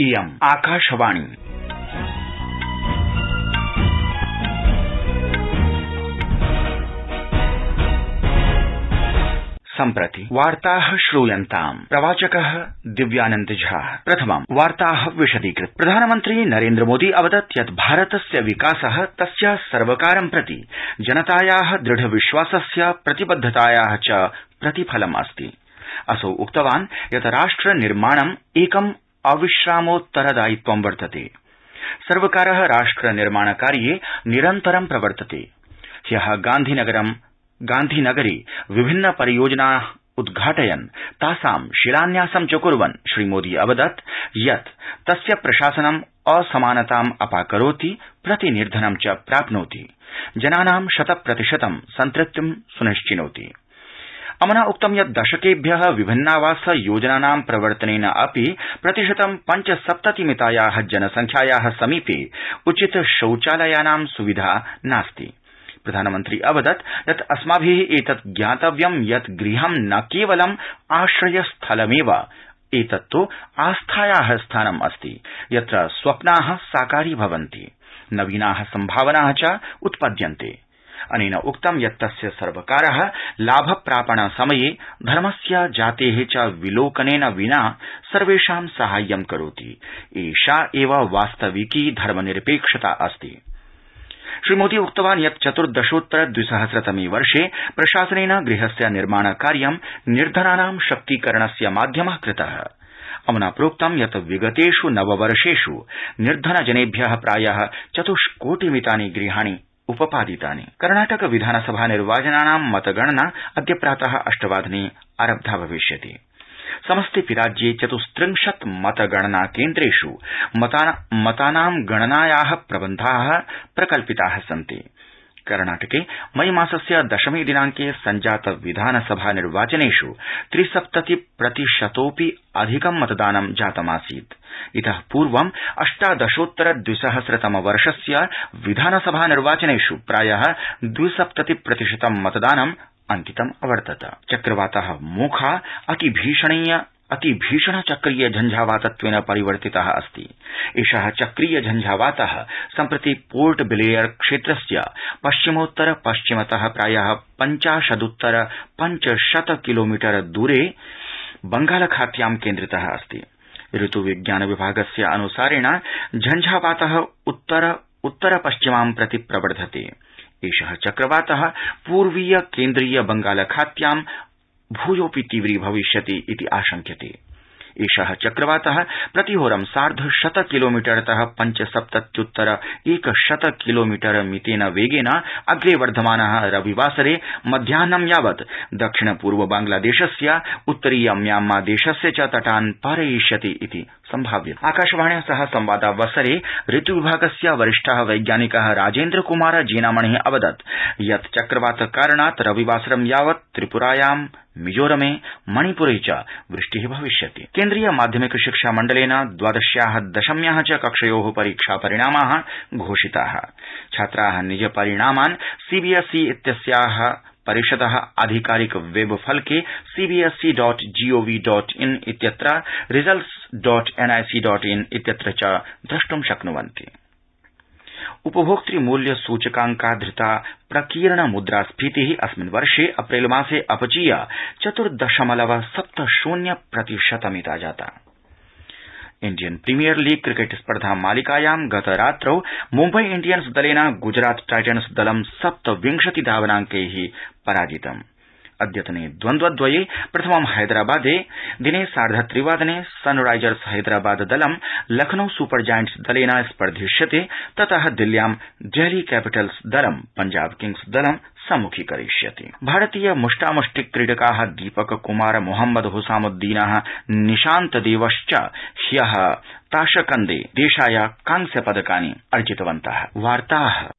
इयम् आकाशवाणी सम्प्रति वार्ता श्रूयन्ताम् प्रवाचक दिव्यानन्द झा प्रथमं वार्ता विशदीकृत प्रधानमन्त्री नरेन्द्र मोदी अवदत् यत् भारतस्य विकास तस्य सर्वकारं प्रति जनताया दृढ विश्वासस्य प्रतिबद्धताया च प्रतिफलमस्ति असौ उक्तवान् यत् राष्ट्र निर्माणम् एकम् अविश्रामोत्तरदायित्वं वर्तते सर्वकार राष्ट्र निर्माण कार्ये निरन्तरं प्रवर्तते ह्य गांधीनगरे विभिन्न परियोजना उद्घाटयन् तासां शिलान्यासं च कुर्वन् श्रीमोदी अवदत् यत् तस्य प्रशासनम् असमानताम् अपाकरोति प्रतिनिर्धनं च प्राप्नोति जनानां शतप्रतिशतं सन्तृप्तिं सुनिश्चिनोति अमुना उक्तं यत् दशकेभ्य विभिन्नावास योजनानां प्रवर्तनेन अपि प्रतिशतं पञ्च सप्तति मिताया जनसंख्याया समीपे उचित शौचालयानां सुविधा नास्ति प्रधानमन्त्री अवदत् यत् अस्माभि एतत् ज्ञातव्यं यत् गृहं न केवलम् आश्रय स्थलमेव एतत्त् आस्थाया स्थानम् अस्ति यत्र स्वप्ना साकारीभवन्ति नवीना सम्भावना च उत्पद्यन्ते अनेन उक्तं यत् तस्य सर्वकार लाभ प्रापण समये धर्मस्य जाते च विलोकनेन विना सर्वेषां साहाय्यं करोति एषा एव वास्तविकी धर्मनिरपेक्षता अस्ति श्रीमोदी उक्तवान् यत् चतुर्दशोत्तर द्विसहस्रतमे वर्षे प्रशासनेन गृहस्य निर्माण कार्यं निर्धनानां शक्तीकरणस्य माध्यम कृत अमुना प्रोक्तं यत् विगतेष् नववर्षेष् निर्धनजनेभ्य प्राय चत्ष्कोटिमितानि गृहाणि उपपादितानि कर्णाटक विधानसभा निर्वाचनानां मतगणना अद्य प्रात अष्टवादने आरब्धा भविष्यति समस्तेऽपि राज्ये चतुस्त्रिंशत् मतगणना केन्द्रेष् मतानां गणनाया प्रबन्धा प्रकल्पिता सन्ति कर्णाटके मई मासस्य दशमे दिनांके संजात विधानसभा निर्वाचनेष् त्रिसप्तति प्रतिशतोऽपि अधिकं मतदानं जातमासीत् इत पूर्व अष्टादशोत्तर द्विसहस्रतम वर्षस्य विधानसभा निर्वाचनेष् प्राय द्विसप्तति प्रतिशतं मतदानं अंकितमवर्तत चक्रवात मोखा अतिभीषणीय अति भीषण चक्रीय झंझावात परिवर्तित अस्ति एष चक्रीय झंझावात सम्प्रति पोर्ट ब्लेयर क्षेत्रस्य पश्चिमोत्तर पश्चिमत प्राय पञ्चाशदुत्तर पञ्चशत किलोमीटर दूरे बंगालखात्यां केन्द्रित अस्ति ऋतु विज्ञान विभागस्य अनुसारेण झंझावात उत्तर उत्तर पश्चिमां प्रति प्रवर्धते एष चक्रवात पूर्वीय केन्द्रीय बंगालखात्यां भूयोऽपि तीव्री भविष्यति इति आशंक्यते एष चक्रवात प्रतिहोरं सार्ध शत किलोमीटरत पञ्चसप्तत्युत्तर एकशत किलोमीटर मितेन वेगेन अग्रे वर्धमान रविवासरे मध्याहनं यावत् दक्षिण पूर्व बांग्लादेशस्य उत्तरीय म्यांमा देशस्य च तटान् पारयिष्यति इति सम्भाव्यते आकाशवाण्या सह संवादावसरे विभागस्य वरिष्ठ वैज्ञानिक राजेन्द्र कुमार जेनामणि अवदत् यत् चक्रवात कारणात् रविवासरं यावत् त्रिप्रायां मिजोरमे मणिप्रे च वृष्टि भविष्यति केन्द्रीय माध्यमिक शिक्षा मण्डलेन द्वादश्या दशम्या च कक्षयो परीक्षा परिणामा घोषिता छात्रा निज परिणामान् सीबीएसई इत्यस्या परिषद आधिकारिक वेबफलके CBSE dot GOV dot in इत्यत्र results dot NIC dot in इत्यत्र च द्रष्टुं शक्नुवन्ति उपभोक्तृ मूल्य सूचकांकाधृता प्रकीर्ण मुद्रास्फीति अस्मिन् वर्षे अप्रैलमासे अपचीय चतुर्दशमलव सप्त शून्य प्रतिशतमिता जाता इण्डियन प्रीमियर लीग क्रिकेट स्पर्धा मालिकायां गतरात्रौ मुम्बई इण्डियन्स दलेन गुजरात टाइटन्स दलं सप्तविंशति धावनांकै पराजितम् अद्यतने द्वन्द्वद्वये प्रथमं हैदराबादे दिने त्रिवादने सनराइजर्स हैदराबाद दलं लखनऊ सुपर जायन्ट्स दलेन स्पर्धिष्यते तत दिल्ल्यां डेल्ही कैपिटल्स दलं पंजाब किंग्स दलं सम्मुखीकरिष्यति भारतीय मुष्टामुष्टि क्रीडका दीपक कुमार मोहम्मद हुसामुद्दीन निशान्त देवश्च ह्य ताशकन्दे देशाय कांस्य पदकानि अर्जितवन्त